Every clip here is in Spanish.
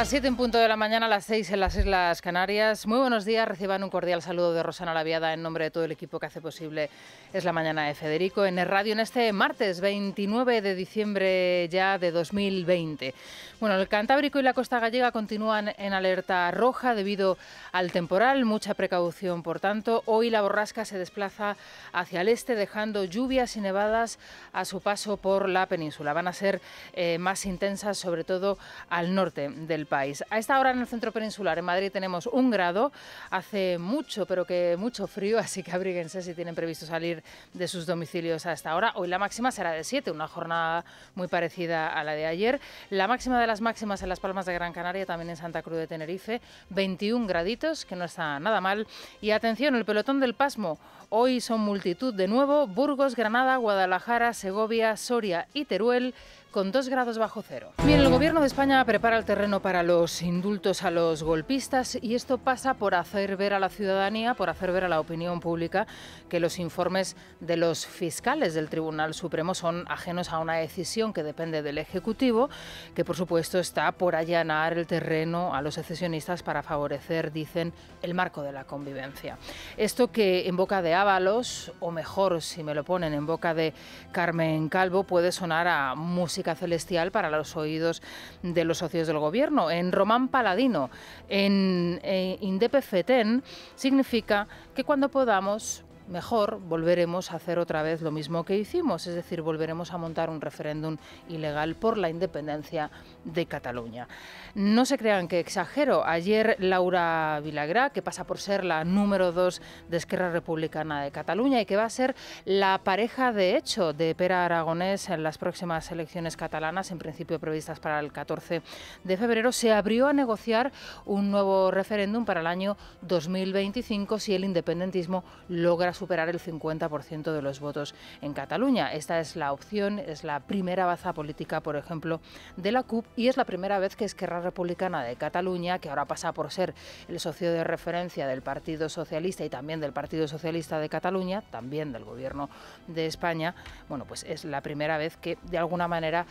las 7 en punto de la mañana, a las 6 en las Islas Canarias. Muy buenos días, reciban un cordial saludo de Rosana Laviada en nombre de todo el equipo que hace posible Es la Mañana de Federico en el radio en este martes 29 de diciembre ya de 2020. Bueno, el Cantábrico y la Costa Gallega continúan en alerta roja debido al temporal, mucha precaución por tanto. Hoy la borrasca se desplaza hacia el este dejando lluvias y nevadas a su paso por la península. Van a ser eh, más intensas sobre todo al norte del país. A esta hora en el centro peninsular, en Madrid, tenemos un grado. Hace mucho, pero que mucho frío, así que abríguense si tienen previsto salir de sus domicilios a esta hora. Hoy la máxima será de 7, una jornada muy parecida a la de ayer. La máxima de las máximas en Las Palmas de Gran Canaria, también en Santa Cruz de Tenerife, 21 graditos, que no está nada mal. Y atención, el pelotón del pasmo. Hoy son multitud de nuevo, Burgos, Granada, Guadalajara, Segovia, Soria y Teruel con dos grados bajo cero. Bien, el gobierno de España prepara el terreno para los indultos a los golpistas y esto pasa por hacer ver a la ciudadanía, por hacer ver a la opinión pública que los informes de los fiscales del Tribunal Supremo son ajenos a una decisión que depende del Ejecutivo, que por supuesto está por allanar el terreno a los secesionistas para favorecer, dicen, el marco de la convivencia. Esto que en boca de Ábalos, o mejor si me lo ponen en boca de Carmen Calvo, puede sonar a música celestial para los oídos de los socios del gobierno. En Román Paladino, en, eh, en significa que cuando podamos mejor volveremos a hacer otra vez lo mismo que hicimos, es decir, volveremos a montar un referéndum ilegal por la independencia de Cataluña. No se crean que exagero. Ayer Laura Vilagrá, que pasa por ser la número dos de Esquerra Republicana de Cataluña y que va a ser la pareja de hecho de Pera Aragonés en las próximas elecciones catalanas, en principio previstas para el 14 de febrero, se abrió a negociar un nuevo referéndum para el año 2025 si el independentismo logra su superar el 50% de los votos en Cataluña. Esta es la opción, es la primera baza política, por ejemplo, de la CUP y es la primera vez que Esquerra Republicana de Cataluña, que ahora pasa por ser el socio de referencia del Partido Socialista y también del Partido Socialista de Cataluña, también del Gobierno de España, bueno, pues es la primera vez que de alguna manera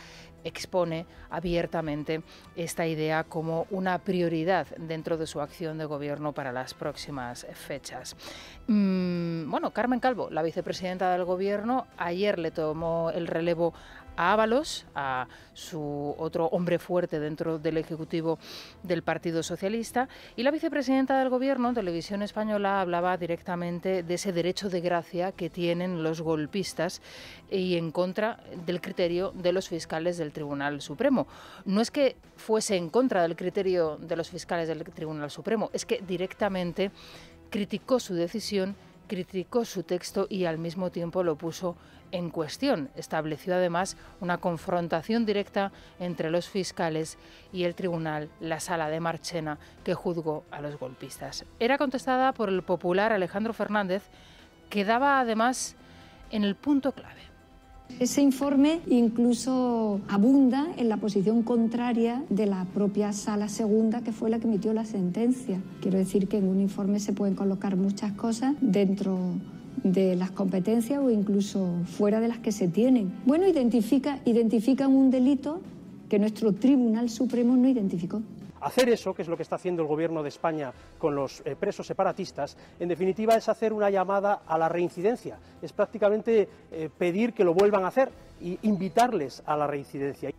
expone abiertamente esta idea como una prioridad dentro de su acción de gobierno para las próximas fechas. Mm, bueno, Carmen Calvo, la vicepresidenta del gobierno, ayer le tomó el relevo a Ábalos, a su otro hombre fuerte dentro del Ejecutivo del Partido Socialista, y la vicepresidenta del Gobierno, Televisión Española, hablaba directamente de ese derecho de gracia que tienen los golpistas y en contra del criterio de los fiscales del Tribunal Supremo. No es que fuese en contra del criterio de los fiscales del Tribunal Supremo, es que directamente criticó su decisión criticó su texto y al mismo tiempo lo puso en cuestión. Estableció además una confrontación directa entre los fiscales y el tribunal, la sala de Marchena, que juzgó a los golpistas. Era contestada por el popular Alejandro Fernández, que daba además en el punto clave. Ese informe incluso abunda en la posición contraria de la propia sala segunda, que fue la que emitió la sentencia. Quiero decir que en un informe se pueden colocar muchas cosas dentro de las competencias o incluso fuera de las que se tienen. Bueno, identifica, identifican un delito que nuestro Tribunal Supremo no identificó. Hacer eso, que es lo que está haciendo el Gobierno de España con los eh, presos separatistas, en definitiva es hacer una llamada a la reincidencia, es prácticamente eh, pedir que lo vuelvan a hacer y invitarles a la reincidencia.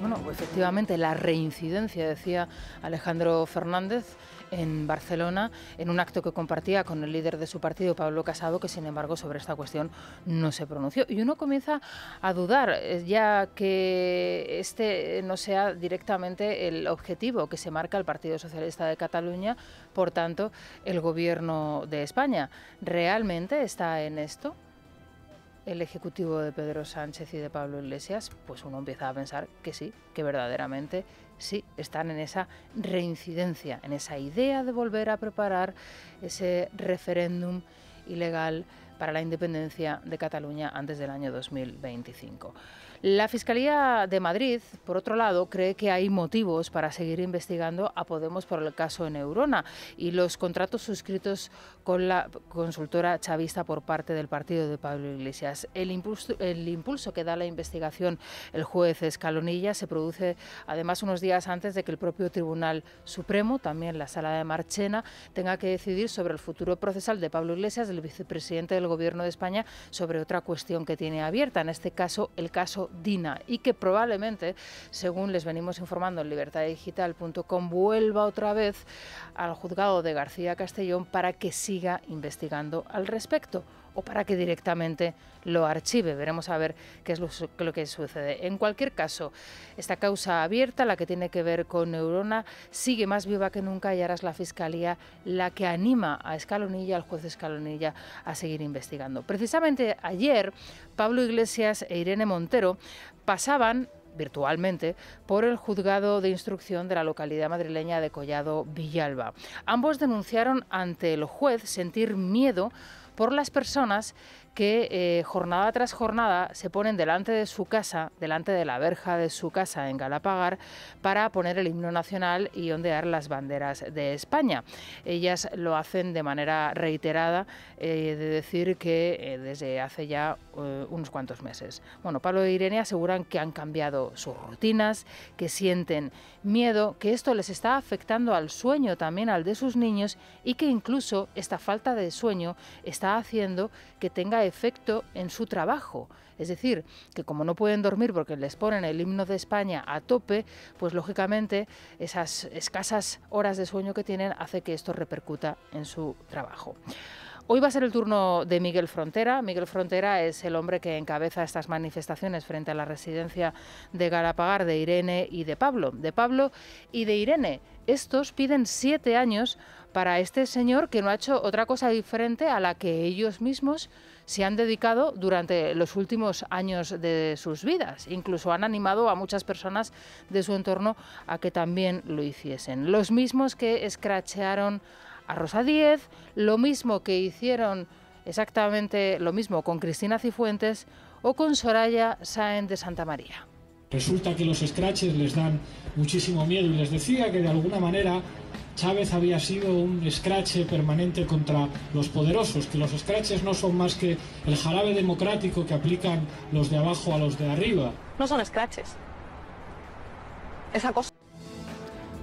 Bueno, efectivamente, la reincidencia, decía Alejandro Fernández en Barcelona, en un acto que compartía con el líder de su partido, Pablo Casado, que sin embargo sobre esta cuestión no se pronunció. Y uno comienza a dudar, eh, ya que este no sea directamente el objetivo que se marca el Partido Socialista de Cataluña, por tanto, el gobierno de España. ¿Realmente está en esto? el Ejecutivo de Pedro Sánchez y de Pablo Iglesias, pues uno empieza a pensar que sí, que verdaderamente sí, están en esa reincidencia, en esa idea de volver a preparar ese referéndum ilegal para la independencia de Cataluña antes del año 2025. La Fiscalía de Madrid, por otro lado, cree que hay motivos para seguir investigando a Podemos por el caso Neurona y los contratos suscritos con la consultora chavista por parte del partido de Pablo Iglesias. El impulso, que da la investigación el juez Escalonilla se produce además unos días antes de que el propio Tribunal Supremo, también la sala de Marchena, tenga que decidir sobre el futuro procesal de Pablo Iglesias, el vicepresidente del Gobierno de España, sobre otra cuestión que tiene abierta, en este caso el caso DINA, y que probablemente, según les venimos informando en libertaddigital.com, vuelva otra vez al juzgado de García Castellón para que siga investigando al respecto o para que directamente lo archive. Veremos a ver qué es lo, que sucede. En cualquier caso, esta causa abierta, la que tiene que ver con Neurona, sigue más viva que nunca y ahora es la Fiscalía la que anima a Escalonilla, al juez Escalonilla, a seguir investigando. Precisamente ayer, Pablo Iglesias e Irene Montero pasaban virtualmente, por el juzgado de instrucción de la localidad madrileña de Collado Villalba. Ambos denunciaron ante el juez sentir miedo por las personas que eh, jornada tras jornada se ponen delante de su casa, delante de la verja de su casa en Galapagar, para poner el himno nacional y ondear las banderas de España. Ellas lo hacen de manera reiterada, eh, de decir que eh, desde hace ya unos cuantos meses. Bueno, Pablo e Irene aseguran que han cambiado sus rutinas, que sienten miedo, que esto les está afectando al sueño también, al de sus niños, y que incluso esta falta de sueño está haciendo que tenga efecto en su trabajo. Es decir, que como no pueden dormir porque les ponen el himno de España a tope, pues lógicamente esas escasas horas de sueño que tienen hace que esto repercuta en su trabajo. Hoy va a ser el turno de Miguel Frontera. Miguel Frontera es el hombre que encabeza estas manifestaciones frente a la residencia de Galapagar de Irene y de Pablo. De Pablo y de Irene. Estos piden siete años para este señor que no ha hecho otra cosa diferente a la que ellos mismos se han dedicado durante los últimos años de sus vidas. Incluso han animado a muchas personas de su entorno a que también lo hiciesen. Los mismos que escrachearon a Rosa Díez, lo mismo que hicieron exactamente lo mismo con Cristina Cifuentes o con Soraya Sáenz de Santa María. Resulta que los scratches les dan muchísimo miedo y les decía que de alguna manera Chávez había sido un escrache permanente contra los poderosos, que los escraches no son más que el jarabe democrático que aplican los de abajo a los de arriba. No son escraches. Esa cosa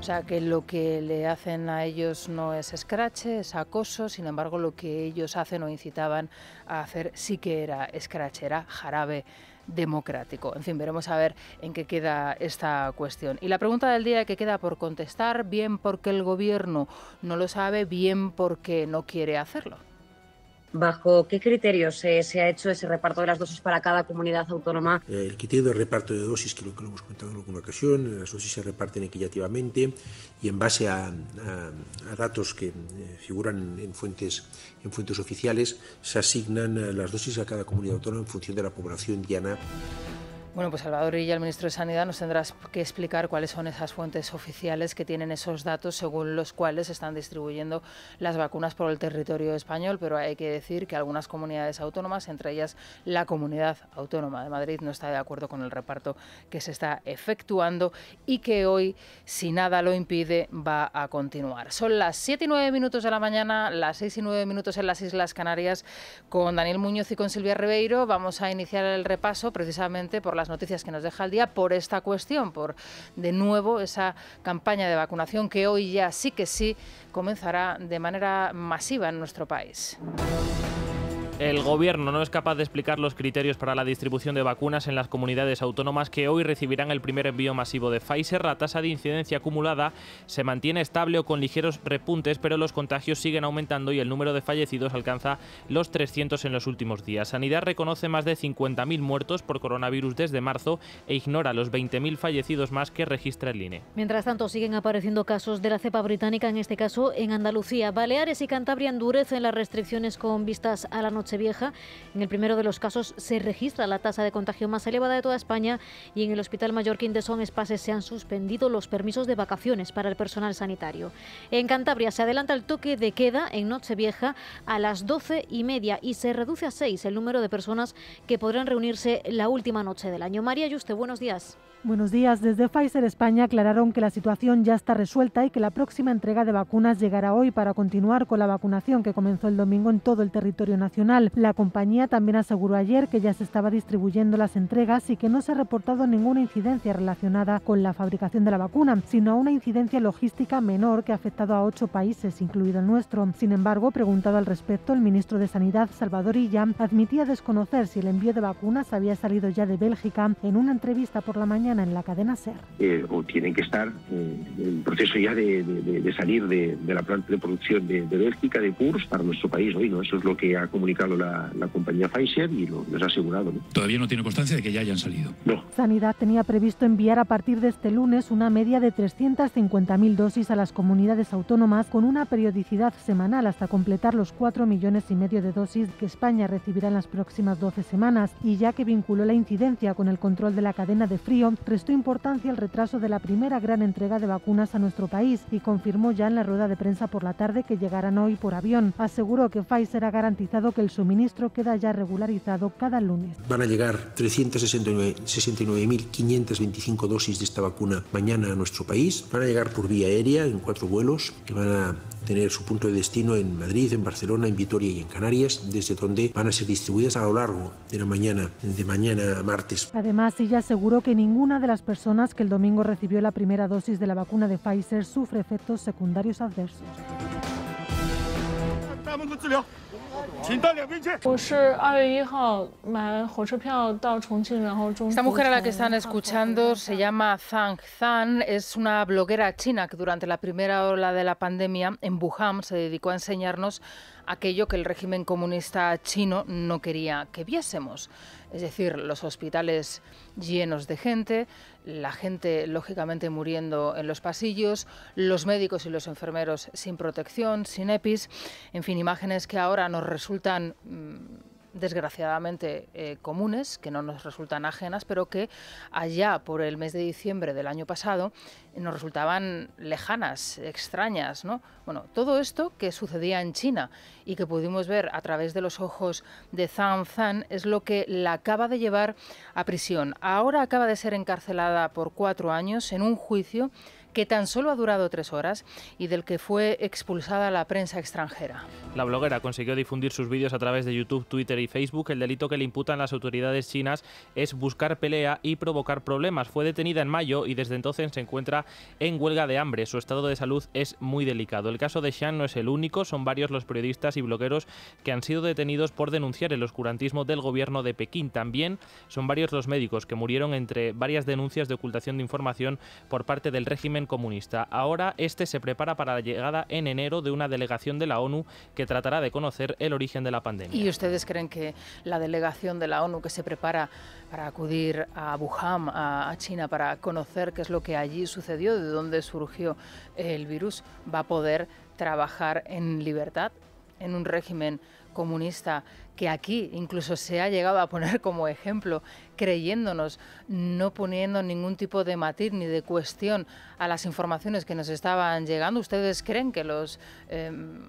o sea, que lo que le hacen a ellos no es escrache, es acoso, sin embargo, lo que ellos hacen o incitaban a hacer sí que era escrache, era jarabe democrático. En fin, veremos a ver en qué queda esta cuestión. Y la pregunta del día que queda por contestar, bien porque el gobierno no lo sabe, bien porque no quiere hacerlo. ¿Bajo qué criterios se, ha hecho ese reparto de las dosis para cada comunidad autónoma? Eh, el criterio de reparto de dosis, que lo hemos comentado en alguna ocasión, eh, las dosis se reparten equitativamente y en base a, datos que eh, figuran en fuentes, en fuentes oficiales, se asignan las dosis a cada comunidad autónoma en función de la población diana. Bueno, pues Salvador y el ministro de Sanidad, nos tendrás que explicar cuáles son esas fuentes oficiales que tienen esos datos según los cuales se están distribuyendo las vacunas por el territorio español, pero hay que decir que algunas comunidades autónomas, entre ellas la Comunidad Autónoma de Madrid, no está de acuerdo con el reparto que se está efectuando y que hoy, si nada lo impide, va a continuar. Son las 7 y 9 minutos de la mañana, las 6 y 9 minutos en las Islas Canarias, con Daniel Muñoz y con Silvia Ribeiro. Vamos a iniciar el repaso precisamente por la las noticias que nos deja el día por esta cuestión, por de nuevo esa campaña de vacunación que hoy ya sí que sí comenzará de manera masiva en nuestro país. El gobierno no es capaz de explicar los criterios para la distribución de vacunas en las comunidades autónomas que hoy recibirán el primer envío masivo de Pfizer. La tasa de incidencia acumulada se mantiene estable o con ligeros repuntes, pero los contagios siguen aumentando y el número de fallecidos alcanza los 300 en los últimos días. Sanidad reconoce más de 50.000 muertos por coronavirus desde marzo e ignora los 20.000 fallecidos más que registra el INE. Mientras tanto, siguen apareciendo casos de la cepa británica, en este caso en Andalucía. Baleares y Cantabria endurecen las restricciones con vistas a la noche Vieja. En el primero de los casos se registra la tasa de contagio más elevada de toda España y en el Hospital Mallorquín de Son Espases se han suspendido los permisos de vacaciones para el personal sanitario. En Cantabria se adelanta el toque de queda en Nochevieja a las doce y media y se reduce a seis el número de personas que podrán reunirse la última noche del año. María Yuste, buenos días. Buenos días. Desde Pfizer España aclararon que la situación ya está resuelta y que la próxima entrega de vacunas llegará hoy para continuar con la vacunación que comenzó el domingo en todo el territorio nacional. La compañía también aseguró ayer que ya se estaba distribuyendo las entregas y que no se ha reportado ninguna incidencia relacionada con la fabricación de la vacuna, sino una incidencia logística menor que ha afectado a ocho países, incluido el nuestro. Sin embargo, preguntado al respecto, el ministro de Sanidad, Salvador Illa, admitía desconocer si el envío de vacunas había salido ya de Bélgica en una entrevista por la mañana en la cadena SER. Eh, o tienen que estar eh, en proceso ya de, salir de, la planta de producción de, Bélgica, de PURS, para nuestro país hoy, ¿no? Eso es lo que ha comunicado la, la compañía Pfizer y lo, nos ha asegurado, ¿no? Todavía no tiene constancia de que ya hayan salido. No. Sanidad tenía previsto enviar a partir de este lunes una media de 350.000 dosis a las comunidades autónomas con una periodicidad semanal hasta completar los 4 millones y medio de dosis que España recibirá en las próximas 12 semanas y ya que vinculó la incidencia con el control de la cadena de frío, prestó importancia al retraso de la primera gran entrega de vacunas a nuestro país y confirmó ya en la rueda de prensa por la tarde que llegarán hoy por avión. Aseguró que Pfizer ha garantizado que el suministro queda ya regularizado cada lunes. Van a llegar 369.525 dosis de esta vacuna mañana a nuestro país. Van a llegar por vía aérea en cuatro vuelos que van a tener su punto de destino en Madrid, en Barcelona, en Vitoria y en Canarias, desde donde van a ser distribuidas a lo largo de la mañana, de mañana a martes. Además, ella aseguró que ninguna de las personas que el domingo recibió la primera dosis de la vacuna de Pfizer sufre efectos secundarios adversos. Esta mujer a la que están escuchando se llama Zhang Zhan, es una bloguera china que durante la primera ola de la pandemia en Wuhan se dedicó a enseñarnos aquello que el régimen comunista chino no quería que viésemos es decir, los hospitales llenos de gente, la gente lógicamente muriendo en los pasillos, los médicos y los enfermeros sin protección, sin EPIs, en fin, imágenes que ahora nos resultan... Mm, desgraciadamente eh, comunes, que no nos resultan ajenas, pero que allá por el mes de diciembre del año pasado eh, nos resultaban lejanas, extrañas, ¿no? Bueno, todo esto que sucedía en China y que pudimos ver a través de los ojos de Zhang Zhan es lo que la acaba de llevar a prisión. Ahora acaba de ser encarcelada por cuatro años en un juicio que tan solo ha durado tres horas y del que fue expulsada la prensa extranjera. La bloguera consiguió difundir sus vídeos a través de YouTube, Twitter y Facebook. El delito que le imputan las autoridades chinas es buscar pelea y provocar problemas. Fue detenida en mayo y desde entonces se encuentra en huelga de hambre. Su estado de salud es muy delicado. El caso de Xian no es el único, son varios los periodistas y blogueros que han sido detenidos por denunciar el oscurantismo del gobierno de Pekín. También son varios los médicos que murieron entre varias denuncias de ocultación de información por parte del régimen comunista. Ahora este se prepara para la llegada en enero de una delegación de la ONU que tratará de conocer el origen de la pandemia. ¿Y ustedes creen que la delegación de la ONU que se prepara para acudir a Wuhan, a China, para conocer qué es lo que allí sucedió, de dónde surgió el virus, va a poder trabajar en libertad, en un régimen comunista que aquí incluso se ha llegado a poner como ejemplo, creyéndonos, no poniendo ningún tipo de matiz ni de cuestión a las informaciones que nos estaban llegando. ¿Ustedes creen que los em,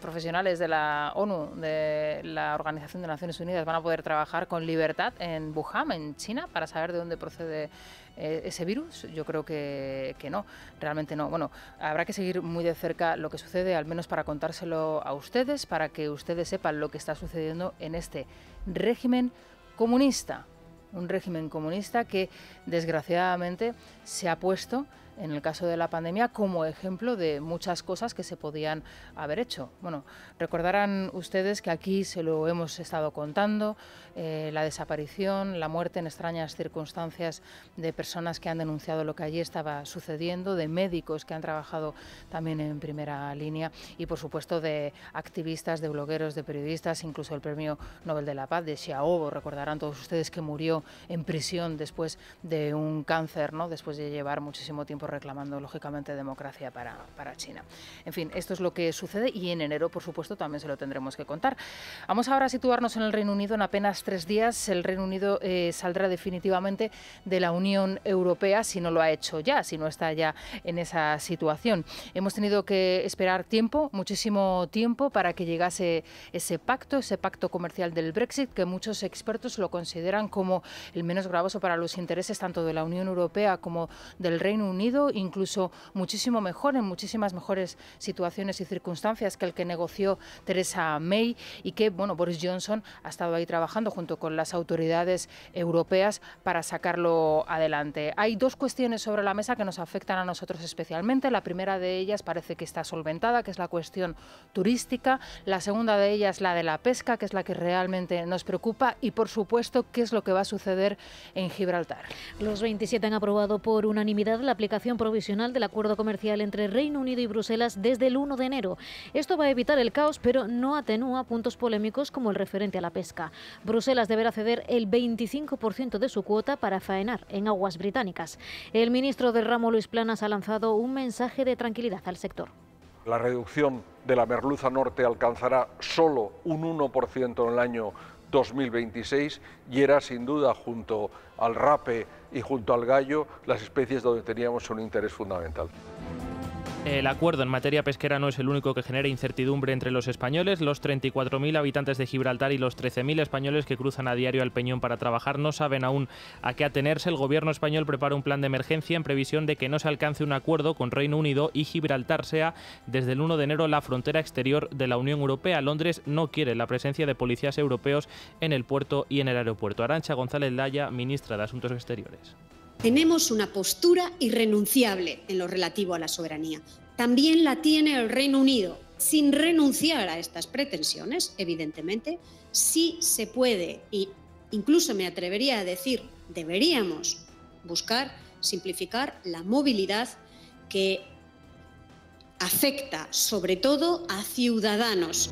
profesionales de la ONU, de la Organización de Naciones Unidas, van a poder trabajar con libertad en Wuhan, en China, para saber de dónde procede eh, ese virus? Yo creo que, que no, realmente no. Bueno, habrá que seguir muy de cerca lo que sucede, al menos para contárselo a ustedes, para que ustedes sepan lo que está sucediendo en este régimen comunista, un régimen comunista que desgraciadamente se ha puesto en el caso de la pandemia como ejemplo de muchas cosas que se podían haber hecho. Bueno, recordarán ustedes que aquí se lo hemos estado contando, eh, la desaparición, la muerte en extrañas circunstancias de personas que han denunciado lo que allí estaba sucediendo, de médicos que han trabajado también en primera línea y por supuesto de activistas, de blogueros, de periodistas, incluso el premio Nobel de la Paz de Xiaobo, recordarán todos ustedes que murió en prisión después de un cáncer, ¿no? después de llevar muchísimo tiempo reclamando, lógicamente, democracia para, China. En fin, esto es lo que sucede y en enero, por supuesto, también se lo tendremos que contar. Vamos ahora a situarnos en el Reino Unido. En apenas tres días el Reino Unido eh, saldrá definitivamente de la Unión Europea si no lo ha hecho ya, si no está ya en esa situación. Hemos tenido que esperar tiempo, muchísimo tiempo, para que llegase ese pacto, ese pacto comercial del Brexit, que muchos expertos lo consideran como el menos gravoso para los intereses tanto de la Unión Europea como del Reino Unido incluso muchísimo mejor, en muchísimas mejores situaciones y circunstancias que el que negoció Theresa May y que bueno, Boris Johnson ha estado ahí trabajando junto con las autoridades europeas para sacarlo adelante. Hay dos cuestiones sobre la mesa que nos afectan a nosotros especialmente. La primera de ellas parece que está solventada, que es la cuestión turística. La segunda de ellas, la de la pesca, que es la que realmente nos preocupa. Y por supuesto, qué es lo que va a suceder en Gibraltar. Los 27 han aprobado por unanimidad la aplicación provisional del acuerdo comercial entre Reino Unido y Bruselas desde el 1 de enero. Esto va a evitar el caos, pero no atenúa puntos polémicos como el referente a la pesca. Bruselas deberá ceder el 25% de su cuota para faenar en aguas británicas. El ministro del ramo Luis Planas ha lanzado un mensaje de tranquilidad al sector. La reducción de la merluza norte alcanzará solo un 1% en el año 2026 y era sin duda junto al rape y junto al gallo las especies donde teníamos un interés fundamental. El acuerdo en materia pesquera no es el único que genera incertidumbre entre los españoles. Los 34.000 habitantes de Gibraltar y los 13.000 españoles que cruzan a diario al Peñón para trabajar no saben aún a qué atenerse. El gobierno español prepara un plan de emergencia en previsión de que no se alcance un acuerdo con Reino Unido y Gibraltar sea desde el 1 de enero la frontera exterior de la Unión Europea. Londres no quiere la presencia de policías europeos en el puerto y en el aeropuerto. Arancha González Laya, ministra de Asuntos Exteriores. Tenemos una postura irrenunciable en lo relativo a la soberanía. También la tiene el Reino Unido. Sin renunciar a estas pretensiones, evidentemente, sí se puede, e incluso me atrevería a decir, deberíamos buscar simplificar la movilidad que afecta sobre todo a ciudadanos.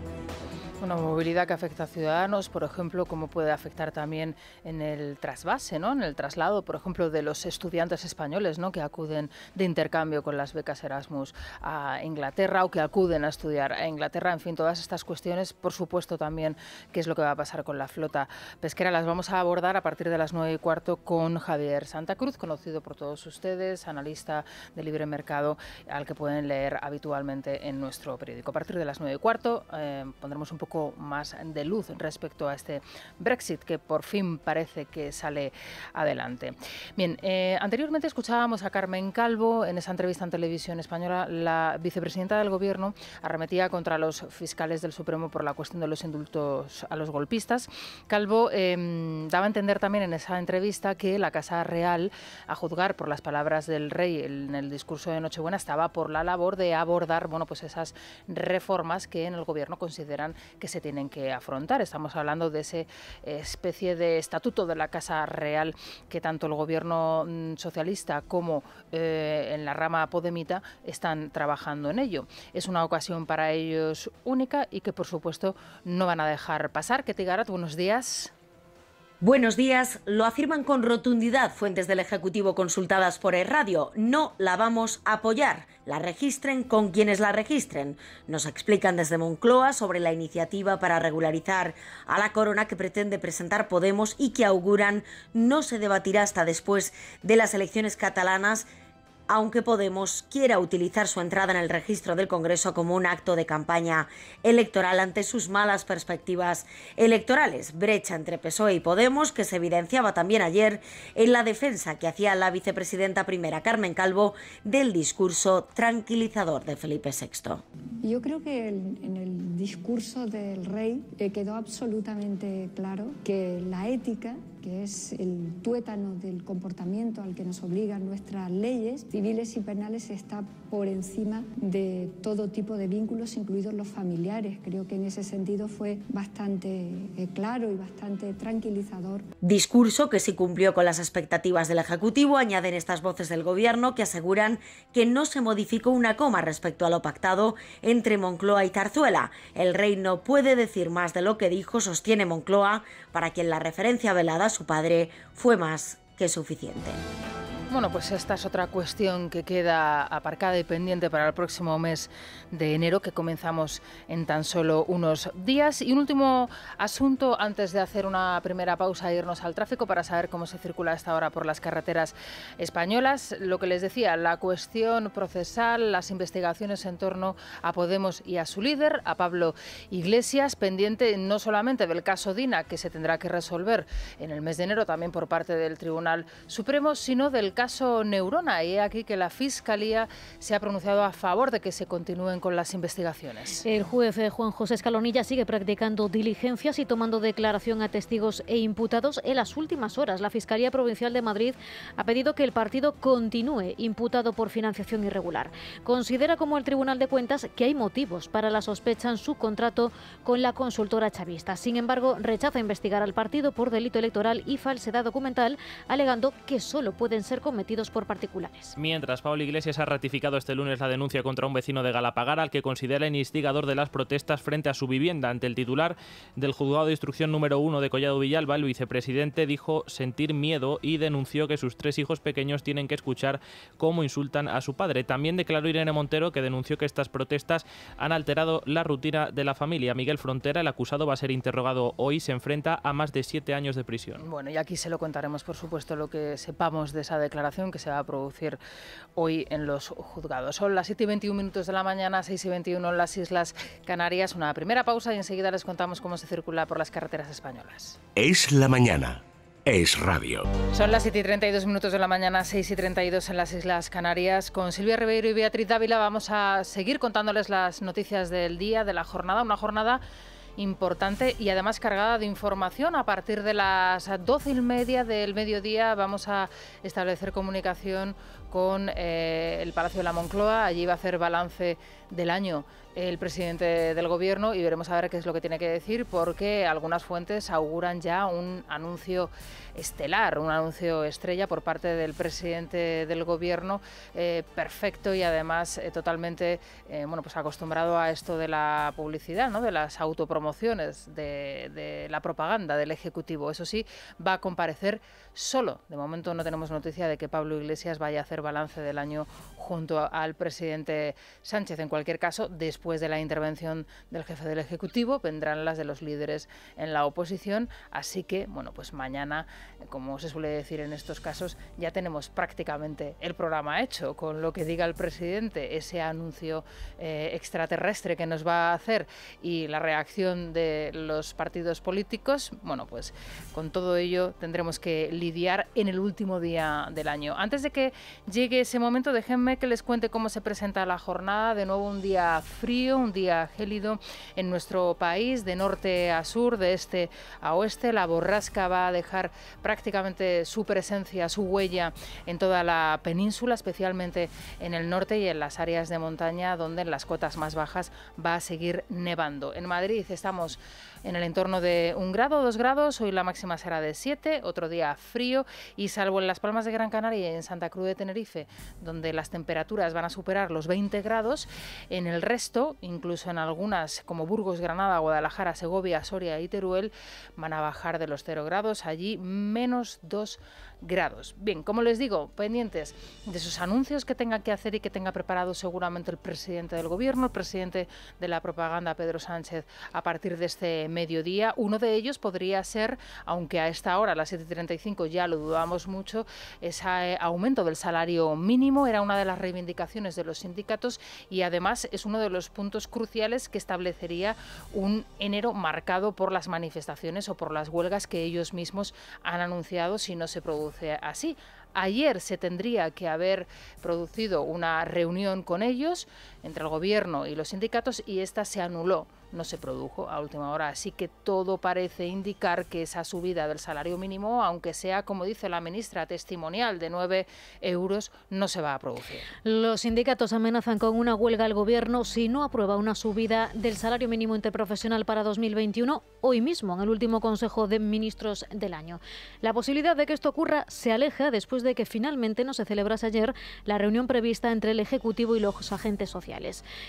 Una movilidad que afecta a ciudadanos, por ejemplo, cómo puede afectar también en el trasvase, ¿no? en el traslado, por ejemplo, de los estudiantes españoles ¿no? que acuden de intercambio con las becas Erasmus a Inglaterra o que acuden a estudiar a Inglaterra. En fin, todas estas cuestiones, por supuesto, también qué es lo que va a pasar con la flota pesquera. Las vamos a abordar a partir de las 9 y cuarto con Javier Santa Cruz, conocido por todos ustedes, analista de libre mercado, al que pueden leer habitualmente en nuestro periódico. A partir de las 9 y cuarto eh, pondremos un poco más de luz respecto a este Brexit que por fin parece que sale adelante. Bien, eh, anteriormente escuchábamos a Carmen Calvo en esa entrevista en televisión española. La vicepresidenta del Gobierno arremetía contra los fiscales del Supremo por la cuestión de los indultos a los golpistas. Calvo em, daba a entender también en esa entrevista que la Casa Real, a juzgar por las palabras del rey en el discurso de Nochebuena, estaba por la labor de abordar bueno, pues esas reformas que en el Gobierno consideran que se tienen que afrontar. Estamos hablando de ese eh, especie de estatuto de la Casa Real que tanto el gobierno mm, socialista como eh, en la rama podemita están trabajando en ello. Es una ocasión para ellos única y que por supuesto no van a dejar pasar. Que buenos días. Buenos días, lo afirman con rotundidad fuentes del Ejecutivo consultadas por el radio. No la vamos a apoyar. La registren con quienes la registren. Nos explican desde Moncloa sobre la iniciativa para regularizar a la corona que pretende presentar Podemos y que auguran no se debatirá hasta después de las elecciones catalanas aunque Podemos quiera utilizar su entrada en el registro del Congreso como un acto de campaña electoral ante sus malas perspectivas electorales. Brecha entre PSOE y Podemos, que se evidenciaba también ayer en la defensa que hacía la vicepresidenta primera Carmen Calvo del discurso tranquilizador de Felipe VI. Yo creo que en el discurso del rey eh, quedó absolutamente claro que la ética, que es el tuétano del comportamiento al que nos obligan nuestras leyes, civiles y penales está por encima de todo tipo de vínculos, incluidos los familiares. Creo que en ese sentido fue bastante eh, claro y bastante tranquilizador. Discurso que sí cumplió con las expectativas del Ejecutivo, añaden estas voces del Gobierno que aseguran que no se modificó una coma respecto a lo pactado entre Moncloa y Tarzuela. El rey no puede decir más de lo que dijo, sostiene Moncloa, para quien la referencia velada a su padre fue más que suficiente. Bueno, pues esta es otra cuestión que queda aparcada y pendiente para el próximo mes de enero, que comenzamos en tan solo unos días. Y un último asunto antes de hacer una primera pausa e irnos al tráfico para saber cómo se circula esta hora por las carreteras españolas. Lo que les decía, la cuestión procesal, las investigaciones en torno a Podemos y a su líder, a Pablo Iglesias, pendiente no solamente del caso Dina, que se tendrá que resolver en el mes de enero también por parte del Tribunal Supremo, sino del caso caso Neurona y aquí que la Fiscalía se ha pronunciado a favor de que se continúen con las investigaciones. El juez eh, Juan José Escalonilla sigue practicando diligencias y tomando declaración a testigos e imputados. En las últimas horas, la Fiscalía Provincial de Madrid ha pedido que el partido continúe imputado por financiación irregular. Considera como el Tribunal de Cuentas que hay motivos para la sospecha en su contrato con la consultora chavista. Sin embargo, rechaza investigar al partido por delito electoral y falsedad documental, alegando que solo pueden ser metidos por particulares. Mientras, Pablo Iglesias ha ratificado este lunes la denuncia contra un vecino de Galapagar al que considera instigador de las protestas frente a su vivienda. Ante el titular del juzgado de instrucción número uno de Collado Villalba, el vicepresidente dijo sentir miedo y denunció que sus tres hijos pequeños tienen que escuchar cómo insultan a su padre. También declaró Irene Montero que denunció que estas protestas han alterado la rutina de la familia. Miguel Frontera, el acusado, va a ser interrogado hoy. Se enfrenta a más de siete años de prisión. Bueno, y aquí se lo contaremos, por supuesto, lo que sepamos de esa declaración que se va a producir hoy en los juzgados. Son las 7 y 21 minutos de la mañana, 6 y 21 en las Islas Canarias. Una primera pausa y enseguida les contamos cómo se circula por las carreteras españolas. Es la mañana. Es radio. Son las 7 y 32 minutos de la mañana, 6 y 32 en las Islas Canarias. Con Silvia Ribeiro y Beatriz Dávila vamos a seguir contándoles las noticias del día, de la jornada. Una jornada importante y además cargada de información. A partir de las doce y media del mediodía vamos a establecer comunicación con eh, el Palacio de la Moncloa. Allí va a hacer balance del año el presidente del Gobierno y veremos a ver qué es lo que tiene que decir, porque algunas fuentes auguran ya un anuncio estelar, un anuncio estrella por parte del presidente del Gobierno, eh, perfecto y además eh, totalmente bueno, pues acostumbrado a esto de la publicidad, ¿no? de las autopromociones, de, de la propaganda del Ejecutivo. Eso sí, va a comparecer solo. De momento no tenemos noticia de que Pablo Iglesias vaya a hacer balance del año junto al presidente Sánchez. En cualquier caso, después de la intervención del jefe del Ejecutivo, vendrán las de los líderes en la oposición. Así que, bueno, pues mañana, como se suele decir en estos casos, ya tenemos prácticamente el programa hecho con lo que diga el presidente, ese anuncio eh, extraterrestre que nos va a hacer y la reacción de los partidos políticos. Bueno, pues con todo ello tendremos que lidiar en el último día del año. Antes de que llegue ese momento, déjenme que les cuente cómo se presenta la jornada. De nuevo un día frío, un día gélido en nuestro país, de norte a sur, de este a oeste. La borrasca va a dejar prácticamente su presencia, su huella en toda la península, especialmente en el norte y en las áreas de montaña, donde en las cotas más bajas va a seguir nevando. En Madrid estamos en el entorno de un grado, dos grados. Hoy la máxima será de 7, otro día frío y salvo en Las Palmas de Gran Canaria y en Santa Cruz de Tenerife, donde las temperaturas van a superar los 20 grados, en el resto, incluso en algunas como Burgos, Granada, Guadalajara, Segovia, Soria y Teruel, van a bajar de los cero grados, allí menos dos grados. Bien, como les digo, pendientes de sus anuncios que tenga que hacer y que tenga preparado seguramente el presidente del gobierno, el presidente de la propaganda Pedro Sánchez a partir de este mediodía. Uno de ellos podría ser, aunque a esta hora, a las 7.35, ya lo dudamos mucho, ese eh, aumento del salario mínimo. Era una de las reivindicaciones de los sindicatos y además es uno de los puntos cruciales que establecería un enero marcado por las manifestaciones o por las huelgas que ellos mismos han anunciado si no se produce así. Ayer se tendría que haber producido una reunión con ellos entre el gobierno y los sindicatos y esta se anuló, no se produjo a última hora. Así que todo parece indicar que esa subida del salario mínimo, aunque sea, como dice la ministra, testimonial de 9 euros, no se va a producir. Los sindicatos amenazan con una huelga al gobierno si no aprueba una subida del salario mínimo interprofesional para 2021 hoy mismo, en el último Consejo de Ministros del año. La posibilidad de que esto ocurra se aleja después de que finalmente no se celebrase ayer la reunión prevista entre el Ejecutivo y los agentes sociales.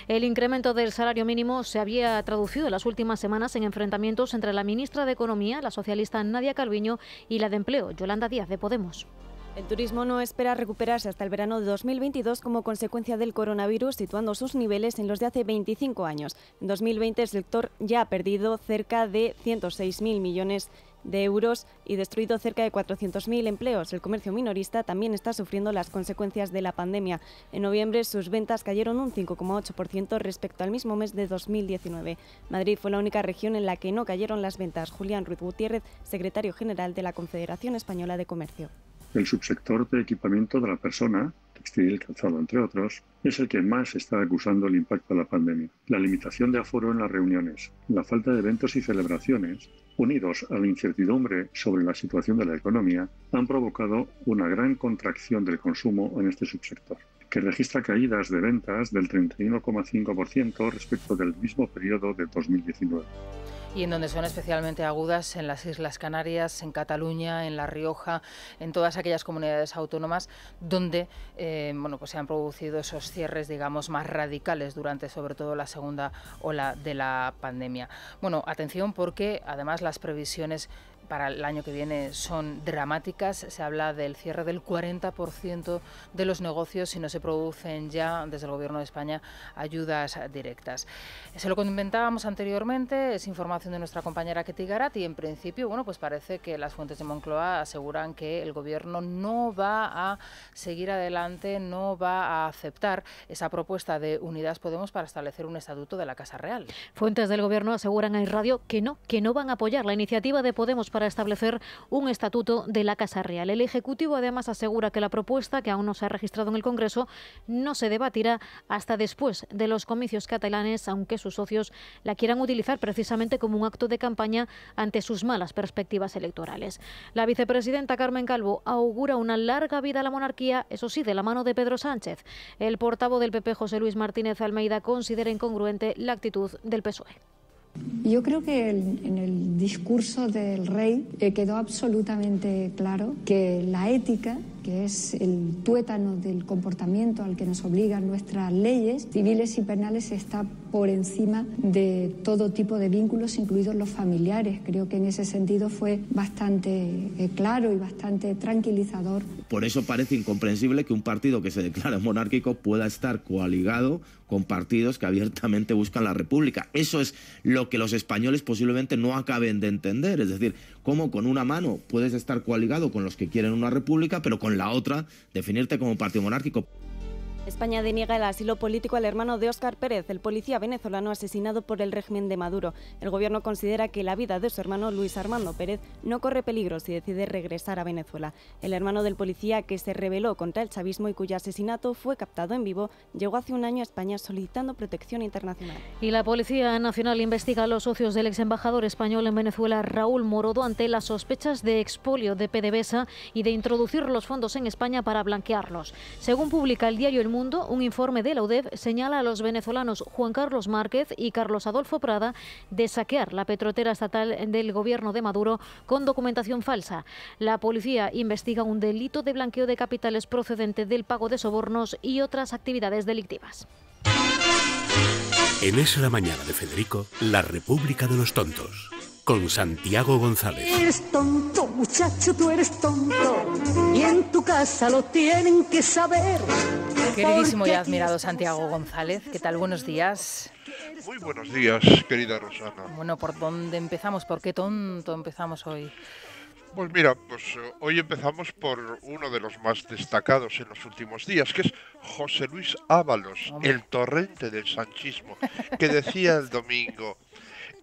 El incremento del salario mínimo se había traducido en las últimas semanas en enfrentamientos entre la ministra de Economía, la socialista Nadia Calviño, y la de Empleo, Yolanda Díaz de Podemos. El turismo no espera recuperarse hasta el verano de 2022 como consecuencia del coronavirus, situando sus niveles en los de hace 25 años. En 2020 el sector ya ha perdido cerca de 106.000 millones de de euros y destruido cerca de 400.000 empleos. El comercio minorista también está sufriendo las consecuencias de la pandemia. En noviembre sus ventas cayeron un 5,8% respecto al mismo mes de 2019. Madrid fue la única región en la que no cayeron las ventas. Julián Ruiz Gutiérrez, secretario general de la Confederación Española de Comercio. El subsector de equipamiento de la persona, textil, calzado, entre otros, es el que más está acusando el impacto de la pandemia. La limitación de aforo en las reuniones, la falta de eventos y celebraciones, unidos a la incertidumbre sobre la situación de la economía, han provocado una gran contracción del consumo en este subsector que registra caídas de ventas del 31,5% respecto del mismo periodo de 2019. Y en donde son especialmente agudas, en las Islas Canarias, en Cataluña, en La Rioja, en todas aquellas comunidades autónomas donde eh, bueno, pues se han producido esos cierres digamos, más radicales durante sobre todo la segunda ola de la pandemia. Bueno, atención porque además las previsiones para el año que viene son dramáticas. Se habla del cierre del 40% de los negocios si no se producen ya desde el Gobierno de España ayudas directas. Se lo comentábamos anteriormente, es información de nuestra compañera Ketty Garat y en principio, bueno, pues parece que las fuentes de Moncloa aseguran que el Gobierno no va a seguir adelante, no va a aceptar esa propuesta de Unidas Podemos para establecer un estatuto de la Casa Real. Fuentes del Gobierno aseguran en Radio que no, que no van a apoyar la iniciativa de Podemos para establecer un estatuto de la Casa Real. El Ejecutivo además asegura que la propuesta, que aún no se ha registrado en el Congreso, no se debatirá hasta después de los comicios catalanes, aunque sus socios la quieran utilizar precisamente como un acto de campaña ante sus malas perspectivas electorales. La vicepresidenta Carmen Calvo augura una larga vida a la monarquía, eso sí, de la mano de Pedro Sánchez. El portavoz del PP, José Luis Martínez Almeida, considera incongruente la actitud del PSOE. Yo creo que en el discurso del rey eh, quedó absolutamente claro que la ética, que es el tuétano del comportamiento al que nos obligan nuestras leyes civiles y penales, está por encima de todo tipo de vínculos, incluidos los familiares. Creo que en ese sentido fue bastante eh, claro y bastante tranquilizador. Por eso parece incomprensible que un partido que se declara monárquico pueda estar coaligado con partidos que abiertamente buscan la república. Eso es lo que los españoles posiblemente no acaben de entender. Es decir, cómo con una mano puedes estar coaligado con los que quieren una república, pero con la otra definirte como partido monárquico. España deniega el asilo político al hermano de Óscar Pérez, el policía venezolano asesinado por el régimen de Maduro. El gobierno considera que la vida de su hermano Luis Armando Pérez no corre peligro si decide regresar a Venezuela. El hermano del policía que se rebeló contra el chavismo y cuyo asesinato fue captado en vivo llegó hace un año a España solicitando protección internacional. Y la Policía Nacional investiga a los socios del ex embajador español en Venezuela Raúl Morodo ante las sospechas de expolio de PDVSA y de introducir los fondos en España para blanquearlos. Según publica el diario El mundo, un informe de la UDEF señala a los venezolanos Juan Carlos Márquez y Carlos Adolfo Prada de saquear la petrotera estatal del gobierno de Maduro con documentación falsa. La policía investiga un delito de blanqueo de capitales procedente del pago de sobornos y otras actividades delictivas. En esa la Mañana de Federico, la República de los Tontos con Santiago González. Eres tonto, muchacho, tú eres tonto. Y en tu casa lo tienen que saber. Queridísimo y admirado Santiago González, ¿qué tal? Buenos días. Muy buenos días, querida Rosana. Bueno, ¿por dónde empezamos? ¿Por qué tonto empezamos hoy? Pues mira, pues eh, hoy empezamos por uno de los más destacados en los últimos días, que es José Luis Ábalos, el torrente del sanchismo, que decía el domingo.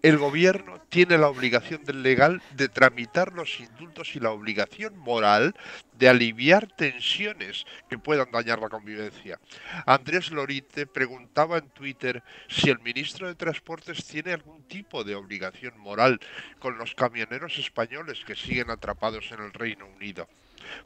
El gobierno tiene la obligación legal de tramitar los indultos y la obligación moral de aliviar tensiones que puedan dañar la convivencia. Andrés Lorite preguntaba en Twitter si el ministro de Transportes tiene algún tipo de obligación moral con los camioneros españoles que siguen atrapados en el Reino Unido.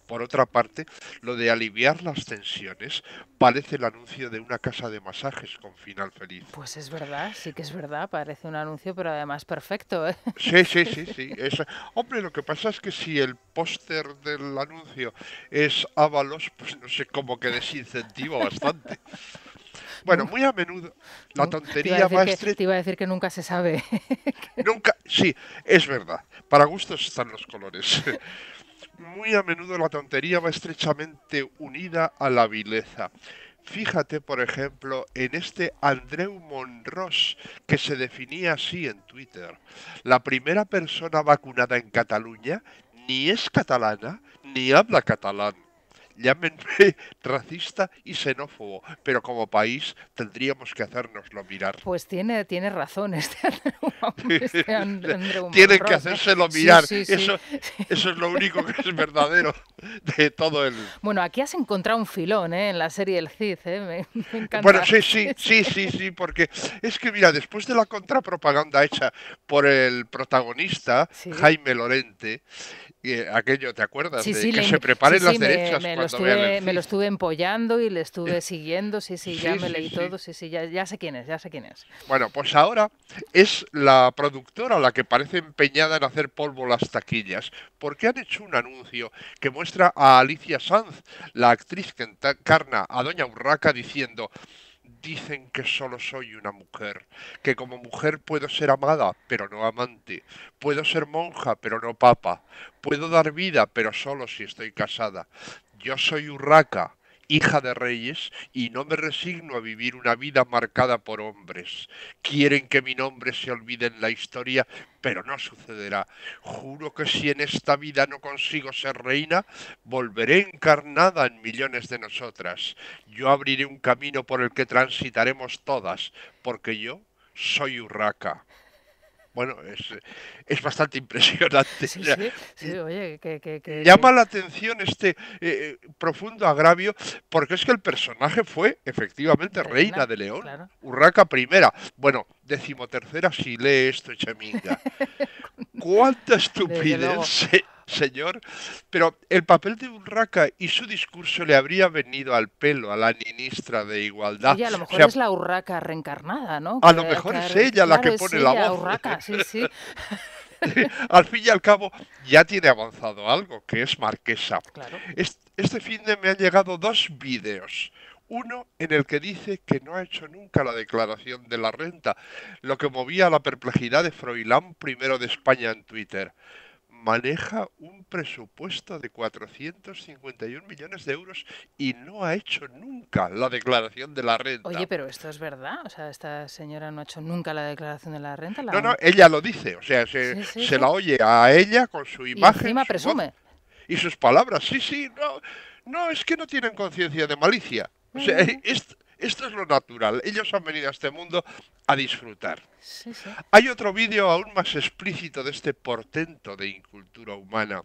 Por otra parte, lo de aliviar las tensiones parece el anuncio de una casa de masajes con final feliz. Pues es verdad, sí que es verdad, parece un anuncio, pero además perfecto. ¿eh? Sí, sí, sí, sí. Hombre, lo que pasa es que si el póster del anuncio es Ábalos, pues no sé cómo que desincentiva bastante. Bueno, muy a menudo la tontería va Te iba a decir que nunca se sabe. nunca, sí, es verdad. Para gustos están los colores. Muy a menudo la tontería va estrechamente unida a la vileza. Fíjate, por ejemplo, en este Andreu Monros, que se definía así en Twitter. La primera persona vacunada en Cataluña ni es catalana ni habla catalán llámenme racista y xenófobo, pero como país tendríamos que hacernoslo mirar. Pues tiene, tiene razón este, este Tienen que hacérselo mirar. eso, eso es lo único que es verdadero de todo el... Bueno, aquí has encontrado un filón ¿eh? en la serie El Cid, ¿eh? me, encanta. Bueno, sí, sí, sí, sí, sí, porque es que mira, después de la contrapropaganda hecha por el protagonista, Jaime Lorente, eh, aquello, ¿te acuerdas? que se preparen las derechas. Me, lo estuve, empollando y le estuve siguiendo, sí, sí, ya me leí todo, sí, sí, ya, ya, sé quién es, ya sé quién es. Bueno, pues ahora es la productora la que parece empeñada en hacer polvo las taquillas, porque han hecho un anuncio que muestra a Alicia Sanz, la actriz que encarna a Doña Urraca, diciendo dicen que solo soy una mujer, que como mujer puedo ser amada, pero no amante, puedo ser monja, pero no papa, puedo dar vida, pero solo si estoy casada. Yo soy urraca, hija de reyes, y no me resigno a vivir una vida marcada por hombres. Quieren que mi nombre se olvide en la historia, pero no sucederá. Juro que si en esta vida no consigo ser reina, volveré encarnada en millones de nosotras. Yo abriré un camino por el que transitaremos todas, porque yo soy Urraca bueno, es, bastante impresionante. Sí, oye, Llama la atención este eh, eh, profundo agravio, porque es que el personaje fue efectivamente reina, de León, Urraca I. Bueno, decimotercera si lee esto, ¿Cuánta estupidez señor, pero el papel de Urraca y su discurso le habría venido al pelo a la ministra de Igualdad. a lo mejor es la Urraca reencarnada, ¿no? a lo mejor es ella la que pone la voz. Urraca, sí, sí. al fin y al cabo, ya tiene avanzado algo, que es Marquesa. Este fin de me han llegado dos vídeos. Uno en el que dice que no ha hecho nunca la declaración de la renta, lo que movía la perplejidad de Froilán, primero de España, en Twitter maneja un presupuesto de 451 millones de euros y no ha hecho nunca la declaración de la renta. Oye, pero esto es verdad. O sea, esta señora no ha hecho nunca la declaración de la renta. No, no, ella lo dice. O sea, se, la oye a ella con su imagen. Y presume. y sus palabras. Sí, sí, no, no, es que no tienen conciencia de malicia. O sea, es, esto es lo natural. Ellos han venido a este mundo a disfrutar. Sí, Hay otro vídeo aún más explícito de este portento de incultura humana,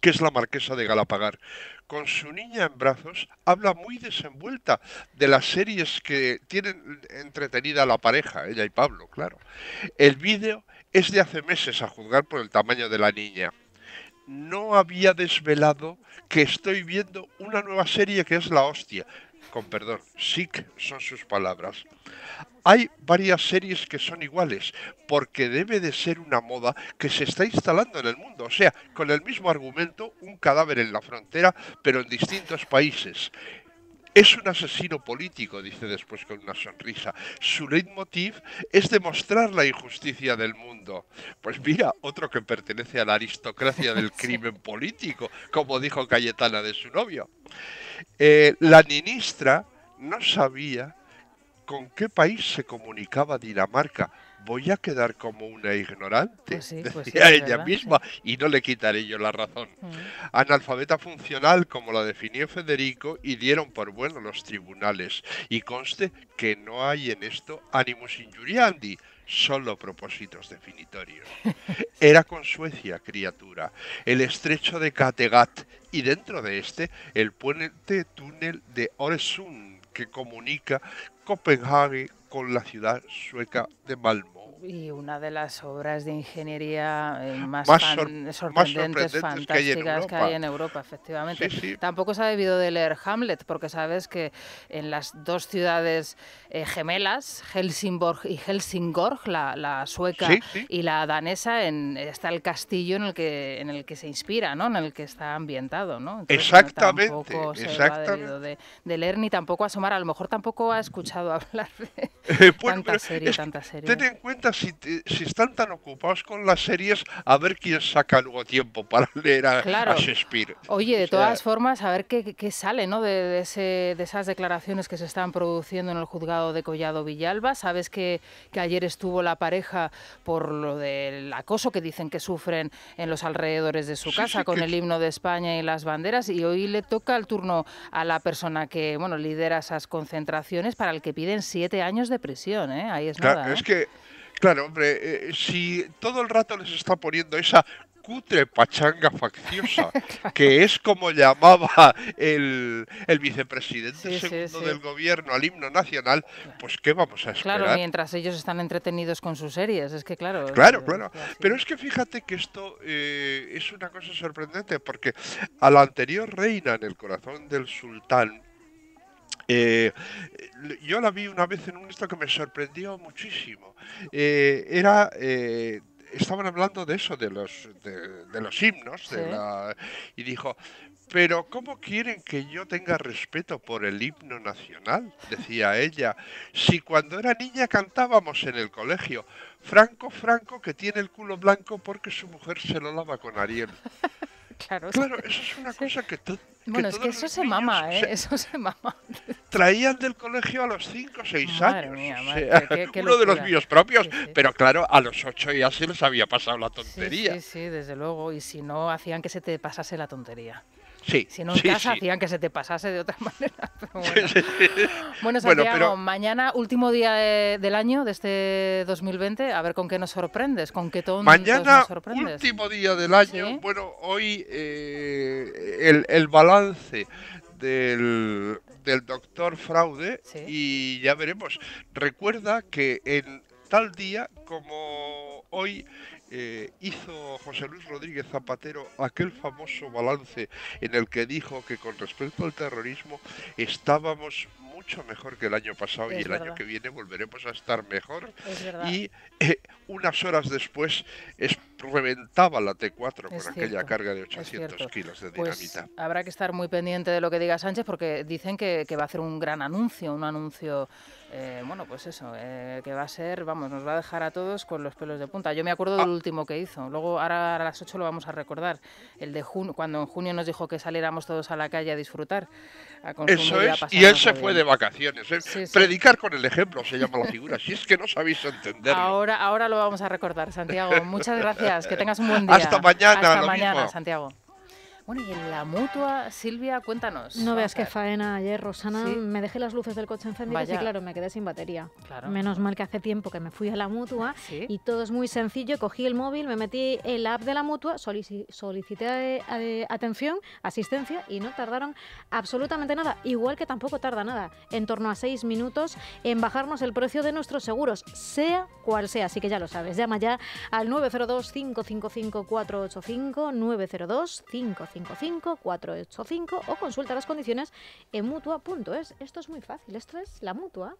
que es la marquesa de Galapagar. Con su niña en brazos, habla muy desenvuelta de las series que tienen entretenida la pareja, ella y Pablo, claro. El vídeo es de hace meses, a juzgar por el tamaño de la niña no había desvelado que estoy viendo una nueva serie que es la hostia con perdón, SICK son sus palabras. Hay varias series que son iguales, porque debe de ser una moda que se está instalando en el mundo. O sea, con el mismo argumento, un cadáver en la frontera, pero en distintos países. Es un asesino político, dice después con una sonrisa. Su leitmotiv es demostrar la injusticia del mundo. Pues mira, otro que pertenece a la aristocracia del crimen político, como dijo Cayetana de su novio. Eh, la ministra no sabía con qué país se comunicaba Dinamarca, voy a quedar como una ignorante, pues pues decía ella misma, y no le quitaré yo la razón. Mm. Analfabeta funcional, como la definió Federico, y dieron por bueno los tribunales. Y conste que no hay en esto animus injuriandi, solo propósitos definitorios. Era con Suecia, criatura, el estrecho de Kattegat, y dentro de este, el puente túnel de Oresund, que comunica Copenhague con la ciudad sueca de Malmö y una de las obras de ingeniería eh, más, sorprendentes, fantásticas que hay en Europa, efectivamente. Tampoco se ha debido de leer Hamlet, porque sabes que en las dos ciudades eh, gemelas, Helsingborg y Helsingborg, la, sueca y la danesa, en, está el castillo en el que en el que se inspira, ¿no? En el que está ambientado, ¿no? exactamente. tampoco se Ha debido de, leer ni tampoco asomar, a lo mejor tampoco ha escuchado hablar de eh, pues, tanta serie, tanta serie. cuenta si, están tan ocupados con las series a ver quién saca luego tiempo para leer a, Shakespeare. Oye, de todas formas, a ver qué, qué sale ¿no? De, ese, de, esas declaraciones que se están produciendo en el juzgado de Collado Villalba. Sabes que, que ayer estuvo la pareja por lo del acoso que dicen que sufren en los alrededores de su casa con el himno de España y las banderas y hoy le toca el turno a la persona que bueno lidera esas concentraciones para el que piden siete años de prisión. ¿eh? Ahí es claro, nada. Es ¿eh? que Claro, hombre, eh, eh, si todo el rato les está poniendo esa cutre pachanga facciosa, que es como llamaba el, el vicepresidente segundo del gobierno al himno nacional, pues ¿qué vamos a esperar? Claro, mientras ellos están entretenidos con sus series, es que claro. Claro, bueno. claro. Pero es que fíjate que esto eh, es una cosa sorprendente, porque a la anterior reina en el corazón del sultán, eh, yo la vi una vez en un esto que me sorprendió muchísimo. Eh, era eh, estaban hablando de eso, de los de, los himnos, y dijo, pero ¿cómo quieren que yo tenga respeto por el himno nacional? Decía ella, si cuando era niña cantábamos en el colegio, Franco, Franco, que tiene el culo blanco porque su mujer se lo lava con Ariel. Claro, eso es una cosa que tú. Bueno, es que eso se mama, ¿eh? Eso se mama. Traían del colegio a los 5 o 6 años. Mía, madre, uno de los míos propios, pero claro, a los 8 ya se les había pasado la tontería. sí, sí, desde luego. Y si no, hacían que se te pasase la tontería si no en casa hacían que se te pasase de otra manera. bueno. Santiago, mañana, último día eh, del año, de este 2020, a ver con qué nos sorprendes, con qué tono mañana, nos sorprendes. último día del año, bueno, hoy eh, el, el, balance del, del doctor Fraude y ya veremos. Recuerda que en tal día como hoy eh, hizo José Luis Rodríguez Zapatero aquel famoso balance en el que dijo que con respecto al terrorismo estábamos mucho mejor que el año pasado y el año que viene volveremos a estar mejor. y eh, unas horas después es, reventaba la T4 con aquella carga de 800 kilos de pues dinamita. habrá que estar muy pendiente de lo que diga Sánchez porque dicen que, que va a hacer un gran anuncio, un anuncio eh, bueno, pues eso, eh, que va a ser, vamos, nos va a dejar a todos con los pelos de punta. Yo me acuerdo del ah. último que hizo, luego ahora a las 8 lo vamos a recordar, el de junio, cuando en junio nos dijo que saliéramos todos a la calle a disfrutar. eso es, y, él se fue de vacaciones. ¿eh? Predicar con el ejemplo se llama la figura, si es que no sabéis entender Ahora, ahora lo vamos a recordar, Santiago. Muchas gracias, que tengas un buen día. Hasta mañana. Hasta mañana, Santiago. Bueno, y en la mutua, Silvia, cuéntanos. No veas qué faena ayer, eh, Rosana. Me dejé las luces del coche encendidas y claro, me quedé sin batería. Claro. Menos mal que hace tiempo que me fui a la mutua y todo es muy sencillo. Cogí el móvil, me metí el app de la mutua, solicité eh, atención, asistencia y no tardaron absolutamente nada. Igual que tampoco tarda nada, en torno a seis minutos en bajarnos el precio de nuestros seguros, sea cual sea. Así que ya lo sabes, llama ya al 902 555 485 902 cinco 55485 o consulta las condiciones en mutua.es. Esto es muy fácil, esto es la mutua.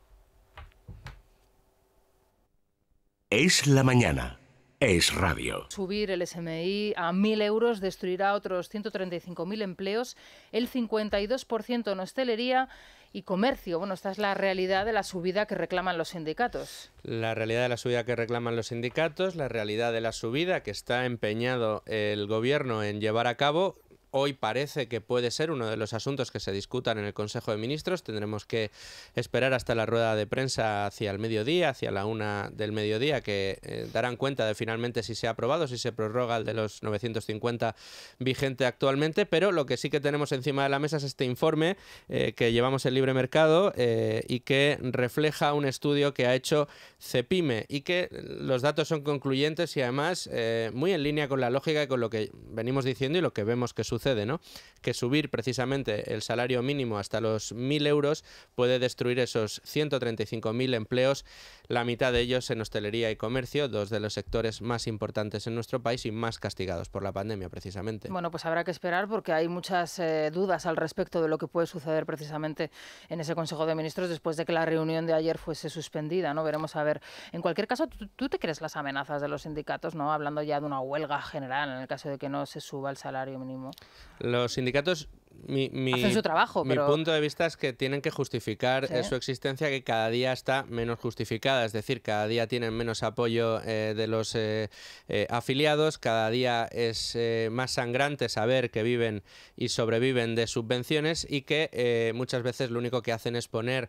Es la mañana. Es radio. Subir el SMI a mil euros destruirá otros 135.000 empleos, el 52% en hostelería y comercio. Bueno, esta es la realidad de la subida que reclaman los sindicatos. La realidad de la subida que reclaman los sindicatos, la realidad de la subida que está empeñado el gobierno en llevar a cabo hoy parece que puede ser uno de los asuntos que se discutan en el Consejo de Ministros. Tendremos que esperar hasta la rueda de prensa hacia el mediodía, hacia la una del mediodía, que eh, darán cuenta de finalmente si se ha aprobado, si se prorroga el de los 950 vigente actualmente. Pero lo que sí que tenemos encima de la mesa es este informe eh, que llevamos el libre mercado eh, y que refleja un estudio que ha hecho Cepime y que los datos son concluyentes y además muy en línea con la lógica y con lo que venimos diciendo y lo que vemos que sucede ¿no? Que subir precisamente el salario mínimo hasta los 1.000 euros puede destruir esos 135.000 empleos, la mitad de ellos en hostelería y comercio, dos de los sectores más importantes en nuestro país y más castigados por la pandemia, precisamente. Bueno, pues habrá que esperar porque hay muchas eh, dudas al respecto de lo que puede suceder precisamente en ese Consejo de Ministros después de que la reunión de ayer fuese suspendida, ¿no? Veremos a ver. En cualquier caso, tú, tú te crees las amenazas de los sindicatos, ¿no? Hablando ya de una huelga general en el caso de que no se suba el salario mínimo. Los sindicatos mi, mi punto de vista es que tienen que justificar su existencia que cada día está menos justificada, es decir, cada día tienen menos apoyo eh, de los eh, eh, afiliados, cada día es más sangrante saber que viven y sobreviven de subvenciones y que muchas veces lo único que hacen es poner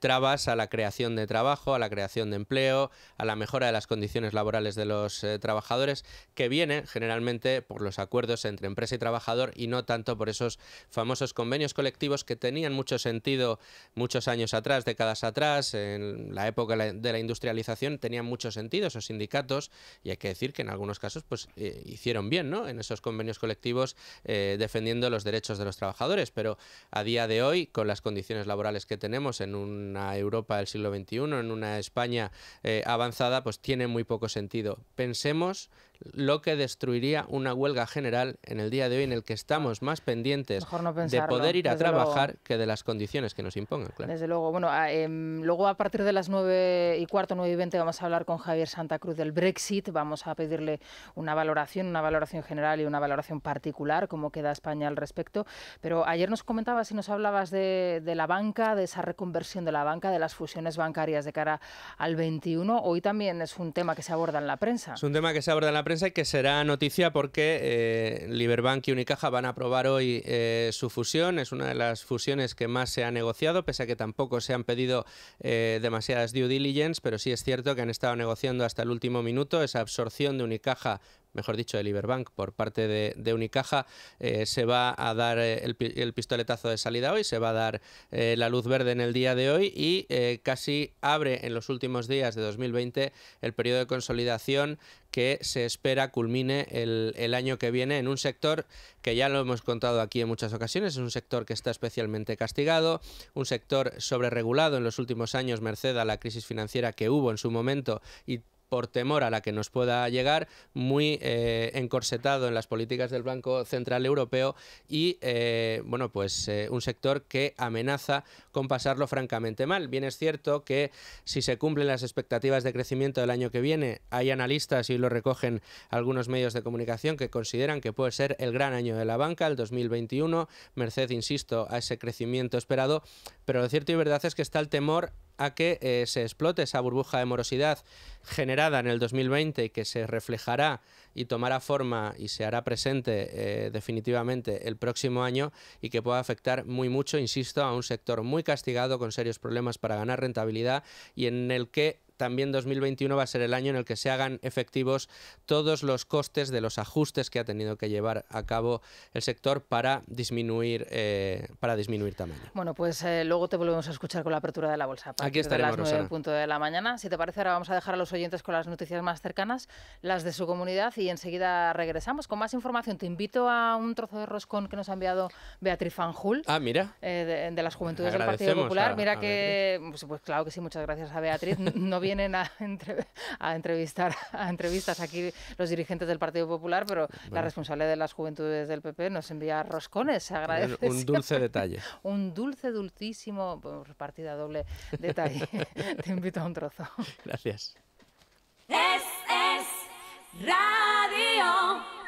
trabas a la creación de trabajo, a la creación de empleo, a la mejora de las condiciones laborales de los trabajadores, que viene generalmente por los acuerdos entre empresa y trabajador y no tanto por esos famosos convenios colectivos que tenían mucho sentido muchos años atrás, décadas atrás, en la época de la industrialización tenían mucho sentido esos sindicatos y hay que decir que en algunos casos pues eh, hicieron bien, ¿no? En esos convenios colectivos eh, defendiendo los derechos de los trabajadores, pero a día de hoy con las condiciones laborales que tenemos en una Europa del siglo XXI, en una España eh, avanzada, pues tiene muy poco sentido. Pensemos lo que destruiría una huelga general en el día de hoy en el que estamos más pendientes de poder ir a trabajar que de las condiciones que nos impongan. Desde luego. Bueno, ah, em, luego a partir de las 9 y cuarto, 9 y 20 vamos a hablar con Javier Santa Cruz del Brexit. Vamos a pedirle una valoración, una valoración general y una valoración particular, como queda España al respecto. Pero ayer nos comentabas y nos hablabas de, de la banca, de esa reconversión de la banca, de las fusiones bancarias de cara al 21. Hoy también es un tema que se aborda en la prensa. Es un tema que se aborda en la prensa prensa que será noticia porque eh, Liberbank y Unicaja van a aprobar hoy eh, su fusión. Es una de las fusiones que más se ha negociado, pese a que tampoco se han pedido eh, demasiadas due diligence, pero sí es cierto que han estado negociando hasta el último minuto esa absorción de Unicaja mejor dicho, de Iberbank por parte de, Unicaja, eh, se va a dar eh, el, pistoletazo de salida hoy, se va a dar eh, la luz verde en el día de hoy y casi abre en los últimos días de 2020 el periodo de consolidación que se espera culmine el, el, año que viene en un sector que ya lo hemos contado aquí en muchas ocasiones, es un sector que está especialmente castigado, un sector sobreregulado en los últimos años merced a la crisis financiera que hubo en su momento y por temor a la que nos pueda llegar, muy eh, encorsetado en las políticas del Banco Central Europeo y, eh, bueno, pues eh, un sector que amenaza con pasarlo francamente mal. Bien es cierto que si se cumplen las expectativas de crecimiento del año que viene, hay analistas y lo recogen algunos medios de comunicación que consideran que puede ser el gran año de la banca, el 2021, merced, insisto, a ese crecimiento esperado, pero lo cierto y verdad es que está el temor a que eh, se explote esa burbuja de morosidad generada en el 2020 y que se reflejará y tomará forma y se hará presente eh, definitivamente el próximo año y que pueda afectar muy mucho, insisto, a un sector muy castigado con serios problemas para ganar rentabilidad y en el que también 2021 va a ser el año en el que se hagan efectivos todos los costes de los ajustes que ha tenido que llevar a cabo el sector para disminuir eh, para disminuir tamaño. Bueno, pues eh, luego te volvemos a escuchar con la apertura de la bolsa. Aquí estaremos, de las punto de la mañana. Si te parece, ahora vamos a dejar a los oyentes con las noticias más cercanas, las de su comunidad, y enseguida regresamos con más información. Te invito a un trozo de roscón que nos ha enviado Beatriz Fanjul. Ah, mira. Eh, de, las juventudes del Partido Popular. mira que, pues, pues, claro que sí, muchas gracias a Beatriz. No vienen a, entrevistar a entrevistas aquí los dirigentes del Partido Popular, pero la responsable de las juventudes del PP nos envía roscones, se agradece. Un, dulce detalle. un dulce, dulcísimo, partida doble detalle. Te invito a un trozo. Gracias. radio.